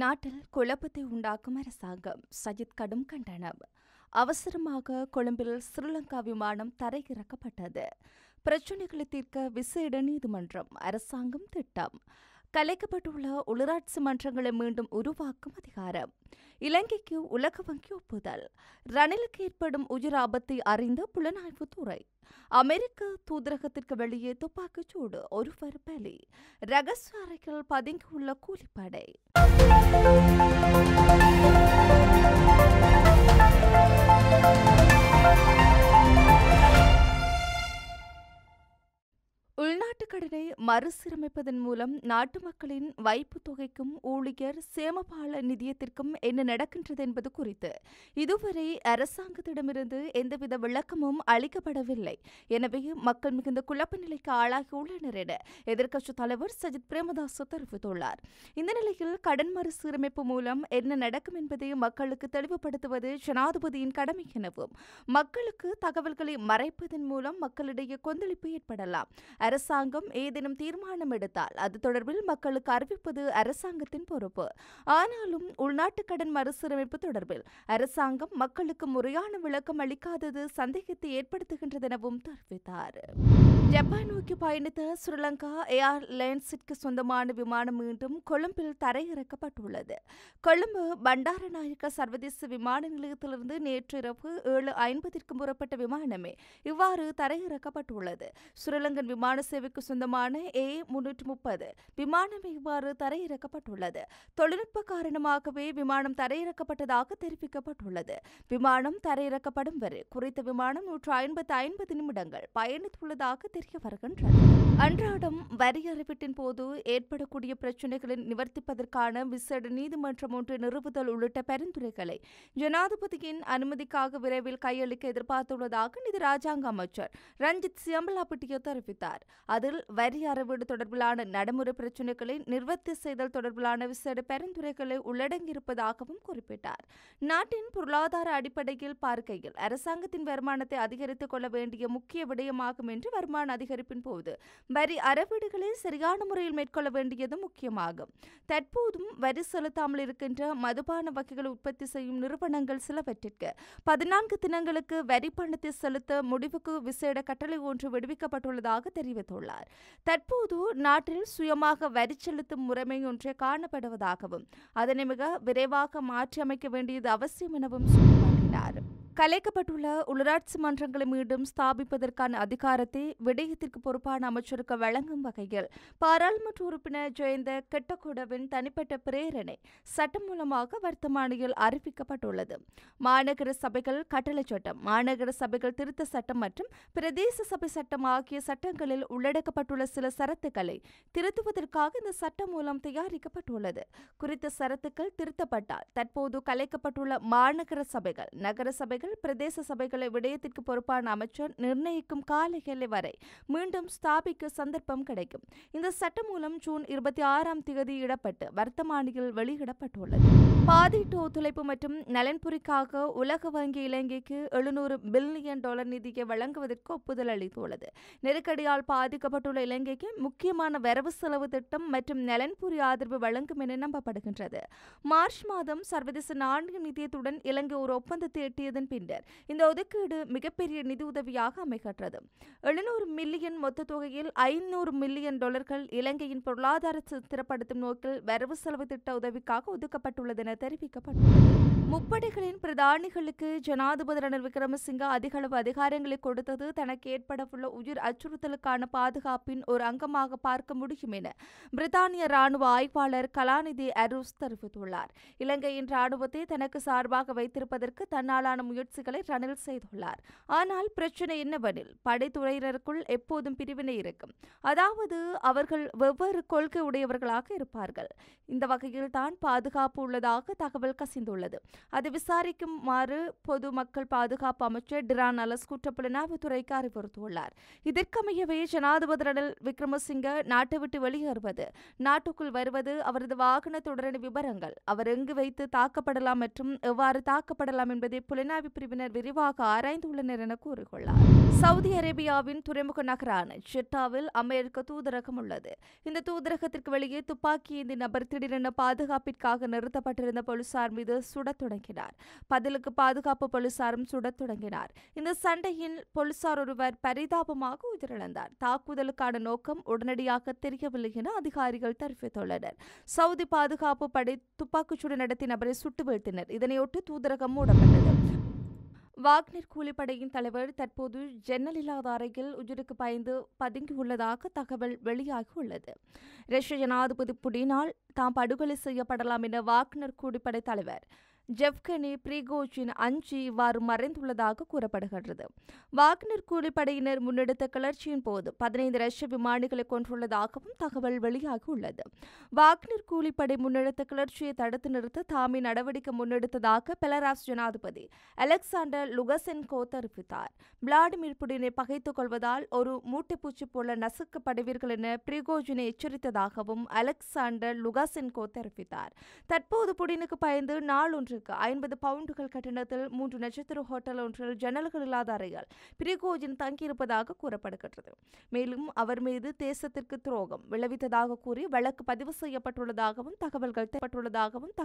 நாட்டில் குழப்பத்தை உண்டாக்கும் அரசாங்கம் சஜித் கடும் கண்டனம் அவசரமாக கொழும்பில் ஸ்ரீலங்கா விமானம் தரையிறக்கப்பட்டது பிரச்சினைகளை தீர்க்க விசேட நீதிமன்றம் அரசாங்கம் திட்டம் கலைக்கப்பட்டுள்ள உள்ளாட்சி மன்றங்களை மீண்டும் உருவாக்கும் அதிகாரம் இலங்கைக்கு உலக வங்கி ஒப்புதல் ரணிலுக்கு ஏற்படும் உயிர் ஆபத்தை அறிந்த புலனாய்வுத்துறை அமெரிக்க தூதரகத்திற்கு வெளியே துப்பாக்கிச்சூடு ஒருவர் பலி ரகசிய அறையில் பதுங்கியுள்ள கூலிப்படை மறுசீரமைப்பதன் மூலம் நாட்டு மக்களின் வைப்பு தொகைக்கும் ஊழியர் சேமபால நிதியத்திற்கும் என்ன நடக்கின்றது என்பது குறித்து இதுவரை அரசாங்கத்திடமிருந்து எந்தவித விளக்கமும் அளிக்கப்படவில்லை எனவே மக்கள் மிகுந்த குழப்ப நிலைக்கு ஆளாகியுள்ளனர் என எதிர்க்கட்சித் தலைவர் சஜித் பிரேமதாசு தெரிவித்துள்ளார் இந்த நிலையில் கடன் மறுசீரமைப்பு மூலம் என்ன நடக்கும் என்பதை மக்களுக்கு தெளிவுபடுத்துவது ஜனாதிபதியின் கடமை எனவும் மக்களுக்கு தகவல்களை மறைப்பதன் மூலம் மக்களிடையே கொந்தளிப்பு ஏற்படலாம் அரசாங்கம் ஏதேனும் தீர்மானம் எடுத்தால் அது தொடர்பில் மக்களுக்கு அறிவிப்பது அரசாங்கத்தின் பொறுப்பு ஆனாலும் உள்நாட்டு கடன் மறுசீரமைப்பு தொடர்பில் அரசாங்கம் மக்களுக்கு முறையான விளக்கம் அளிக்காதது சந்தேகத்தை ஏற்படுத்துகின்றது எனவும் தெரிவித்தார் ஜப்பான் நோக்கி பயணித்த ஸ்ரீலங்கா ஏர்லைன்ஸிற்கு சொந்தமான விமானம் மீண்டும் கொழும்பில் தரையிறக்கப்பட்டுள்ளது கொழும்பு பண்டாரநாயக்க சர்வதேச விமான நிலையத்திலிருந்து நேற்று இரவு ஏழு ஐம்பதிற்கும் புறப்பட்ட விமானமே இவ்வாறு தரையிறக்கப்பட்டுள்ளது ஸ்ரீலங்கன் விமான சேவைக்கு சொந்தமான ஏ முன்னூற்று முப்பது விமானம் இவ்வாறு தரையிறக்கப்பட்டுள்ளது தொழில்நுட்ப காரணமாகவே விமானம் தரையிறக்கப்பட்டதாக தெரிவிக்கப்பட்டுள்ளது விமானம் தரையிறக்கப்படும் வரை குறித்த விமானம் நூற்று ஐம்பத்து ஐம்பது நிமிடங்கள் பயணித்துள்ளதாக தெரிய வருகின்றது அன்றாடம் வரி அறிவிட்டின் போது ஏற்படக்கூடிய பிரச்சினைகளை நிவர்த்திப்பதற்கான விசேட நீதிமன்றம் ஒன்று நிறுவுதல் உள்ளிட்ட பரிந்துரைகளை ஜனாதிபதியின் அனுமதிக்காக விரைவில் கையளிக்க எதிர்பார்த்துள்ளதாக நிதி ராஜாங்க அமைச்சர் ரஞ்சித் சியம்பலாபிட்டியோ தெரிவித்தார் அதில் வரி தரவீடு தொடர்பிலான நடைமுறை பிரச்சினைகளை நிர்வத்தி செய்தல் தொடர்பிலான விசேட பரிந்துரைகளை உள்ளடங்கியிருப்பதாகவும் குறிப்பிட்டார் நாட்டின் பொருளாதார அடிப்படையில் பார்க்கையில் அரசாங்கத்தின் வருமானத்தை அதிகரித்துக் கொள்ள வேண்டிய முக்கிய விடயமாகும் என்று வருமான அதிகரிப்பின் போது வரி அறவீடுகளை சரியான முறையில் மேற்கொள்ள வேண்டியது முக்கியமாகும் தற்போதும் வரி செலுத்தாமல் இருக்கின்ற மதுபான வகைகளை உற்பத்தி செய்யும் நிறுவனங்கள் சிலவற்றிற்கு பதினான்கு தினங்களுக்கு வரி பணத்தை செலுத்த முடிவுக்கு விசேட கட்டளை ஒன்று விடுவிக்கப்பட்டுள்ளதாக தெரிவித்துள்ளார் தற்போது நாட்டில் சுயமாக வரி செலுத்தும் முறைமை ஒன்றே காணப்படுவதாகவும் அதனை மிக விரைவாக மாற்றியமைக்க வேண்டியது அவசியம் எனவும் சுட்டிக்காட்டினார் கலைக்கப்பட்டுள்ள உள்ளாட்சி மன்றங்களை மீண்டும் ஸ்தாபிப்பதற்கான அதிகாரத்தை விடயத்திற்கு பொறுப்பான அமைச்சருக்கு வழங்கும் வகையில் பாராளுமன்ற உறுப்பினர் ஜெயந்த கெட்டக்குடவின் தனிப்பட்ட பிரேரணை சட்டம் மூலமாக வர்த்தமானியில் அறிவிக்கப்பட்டுள்ளது மாநகர சபைகள் கட்டளை சட்டம் மாநகர சபைகள் திருத்த சட்டம் மற்றும் பிரதேச சபை சட்டம் ஆகிய சட்டங்களில் உள்ளடக்கப்பட்டுள்ள சில சரத்துக்களை திருத்துவதற்காக இந்த சட்டம் மூலம் தயாரிக்கப்பட்டுள்ளது குறித்த சரத்துக்கள் திருத்தப்பட்டால் தற்போது கலைக்கப்பட்டுள்ள மாநகர சபைகள் நகர சபைகள் பிரதேச சபைகளை விடயத்திற்கு பொறுப்பான அமைச்சர் நிர்ணயிக்கும் கால எல்லை வரை மீண்டும் ஸ்தாபிக்க சந்தர்ப்பம் கிடைக்கும் இந்த சட்டம் மூலம் ஜூன் இருபத்தி ஆறாம் தேதி இடப்பட்டு வர்த்தமானியில் வெளியிடப்பட்டுள்ளது பாதீட்டு ஒத்துழைப்பு மற்றும் நலன்புரிக்காக உலக வங்கி இலங்கைக்கு எழுநூறு பில்லியன் டாலர் நிதியை வழங்குவதற்கு ஒப்புதல் அளித்துள்ளது நெருக்கடியால் பாதிக்கப்பட்டுள்ள இலங்கை மக்களிடையே முக்கியமான வரவு செலவு திட்டம் மற்றும் நலன்புரி ஆதரவு வழங்கும் என நம்பப்படுகின்றது மார்ச் மாதம் சர்வதேச நான்கு நிதியத்துடன் இலங்கை ஒரு ஒப்பந்தத்தை எட்டியதன் பின்னர் இந்த ஒதுக்கீடு மிகப்பெரிய நிதி உதவியாக அமைகின்றது எழுநூறு மில்லியன் மொத்த தொகையில் ஐநூறு மில்லியன் டாலர்கள் இலங்கையின் பொருளாதார சித்திரப்படுத்தும் நோக்கில் வரவு செலவு திட்ட உதவிக்காக ஒதுக்கப்பட்டுள்ளது என தெரிவிக்கப்பட்டுள்ளது முப்படைகளின் பிரதானிகளுக்கு ஜனாதிபதி ரணில் விக்ரமசிங்க அதிகளவு அதிகாரங்களை கொடுத்தது தனக்கு ஏற்படவுள்ள உயிர் அச்சுறுத்தலுக்கான பாதுகாப்பின் ஒரு அங்கமாக பார்க்க முடியும் என பிரித்தானிய ராணுவ ஆய்வாளர் கலாநிதி அரூஸ் தெரிவித்துள்ளார் இலங்கையின் ராணுவத்தை தனக்கு சார்பாக வைத்திருப்பதற்கு தன்னாலான முயற்சிகளை ரணில் செய்துள்ளார் ஆனால் பிரச்சனை என்னவெனில் படைத்துறையினருக்குள் எப்போதும் பிரிவினை இருக்கும் அதாவது அவர்கள் வெவ்வேறு கொள்கை உடையவர்களாக இருப்பார்கள் இந்த வகையில் தான் பாதுகாப்பு உள்ளதாக தகவல் கசிந்துள்ளது அதை விசாரிக்குமாறு பொது மக்கள் பாதுகாப்பு அமைச்சர் டிரான் அலஸ் குற்றப்புலனாய்வு அறிவுறுத்தியுள்ளார் இதற்கமையவே ஜனாதிபதி ரணில் விக்ரமசிங்க நாட்டை விட்டு வெளியேறுவது நாட்டுக்குள் வருவது அவரது வாகனத்துடன விவரங்கள் அவர் எங்கு வைத்து தாக்கப்படலாம் மற்றும் எவ்வாறு தாக்கப்படலாம் என்பதை புலனாய்வு பிரிவினர் விரிவாக ஆராய்ந்துள்ளனர் என கூறியுள்ளார் சவுதி அரேபியாவின் துறைமுக நகரான ஜெட்டாவில் அமெரிக்க தூதரகம் உள்ளது இந்த தூதரகத்திற்கு வெளியே துப்பாக்கி ஏந்தி நபர் திடீரென பாதுகாப்பிற்காக நிறுத்தப்பட்டிருந்த போலீசார் மீது சுடத் தொடங்கினார் பதிலுக்கு பாதுகாப்பு போலீசாரும் சுடத் தொடங்கினார் இந்த சண்டையில் போலீசார் ஒருவர் பரிதாபமாக உயிரிழந்தார் தாக்குதலுக்கான நோக்கம் நோக்கம் உடனடியாக தெரியவில்லை என அதிகாரிகள் தெரிவித்துள்ளனர் சவுதி பாதுகாப்பு படை துப்பாக்கிச்சூடு நடத்தி நபரை சுட்டு வீழ்த்தினர் இதனையொட்டி தூதரகம் மூடப்பட்டது வாக்னர் கூலிப்படையின் தலைவர் தற்போது ஜன்னல் இல்லாத அறையில் உயிருக்கு பயந்து பதுங்கியுள்ளதாக தகவல் வெளியாகியுள்ளது ரஷ்ய ஜனாதிபதி புடினால் தாம் படுகொலை செய்யப்படலாம் என வாக்னர் கூலிப்படை தலைவர் ஜெப்கனி பிரிகோச்சின் அஞ்சு இவ்வாறு மறைந்துள்ளதாக கூறப்படுகின்றது வாக்னர் கூலிப்படையினர் முன்னெடுத்த கிளர்ச்சியின் போது பதினைந்து ரஷ்ய விமானிகளை கொன்றுள்ளதாகவும் தகவல் வெளியாகியுள்ளது வாக்னர் கூலிப்படை முன்னெடுத்த கிளர்ச்சியை தடுத்து நிறுத்த தாமே நடவடிக்கை முன்னெடுத்ததாக பெலராஸ் ஜனாதிபதி அலெக்சாண்டர் லுகசென்கோ தெரிவித்தார் விளாடிமிர் புடினை பகைத்துக் கொள்வதால் ஒரு மூட்டைப்பூச்சி போல நசுக்கப்படுவீர்கள் என பிரிகோஜினை எச்சரித்ததாகவும் அலெக்சாண்டர் லுகாசென்கோ தெரிவித்தார் தற்போது புடினுக்கு பயந்து நாளொன்று ஒன்றுக்கு ஐம்பது பவுண்டுகள் கட்டணத்தில் மூன்று நட்சத்திர ஹோட்டல் ஒன்றில் ஜன்னல்கள் இல்லாத அறையால் பிரிகோஜின் தங்கியிருப்பதாக கூறப்படுகின்றது மேலும் அவர் மீது தேசத்திற்கு துரோகம் விளைவித்ததாக கூறி வழக்கு பதிவு செய்யப்பட்டுள்ளதாகவும் தகவல்கள் தரப்பட்டுள்ளதாகவும்